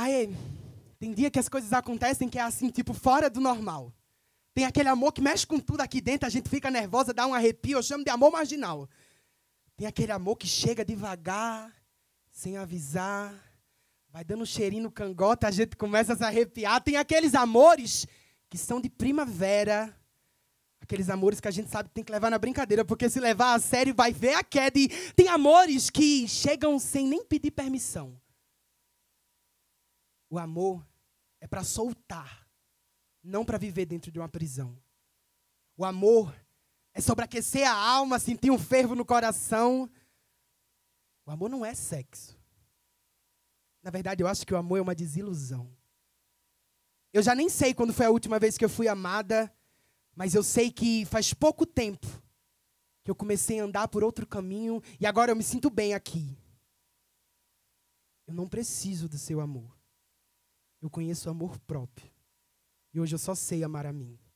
Aí, tem dia que as coisas acontecem que é assim, tipo, fora do normal. Tem aquele amor que mexe com tudo aqui dentro, a gente fica nervosa, dá um arrepio, eu chamo de amor marginal. Tem aquele amor que chega devagar, sem avisar, vai dando um cheirinho no cangote, a gente começa a se arrepiar. Tem aqueles amores que são de primavera, aqueles amores que a gente sabe que tem que levar na brincadeira, porque se levar a sério vai ver a queda. E tem amores que chegam sem nem pedir permissão. O amor é para soltar, não para viver dentro de uma prisão. O amor é sobre aquecer a alma, sentir um fervo no coração. O amor não é sexo. Na verdade, eu acho que o amor é uma desilusão. Eu já nem sei quando foi a última vez que eu fui amada, mas eu sei que faz pouco tempo que eu comecei a andar por outro caminho e agora eu me sinto bem aqui. Eu não preciso do seu amor. Eu conheço o amor próprio. E hoje eu só sei amar a mim.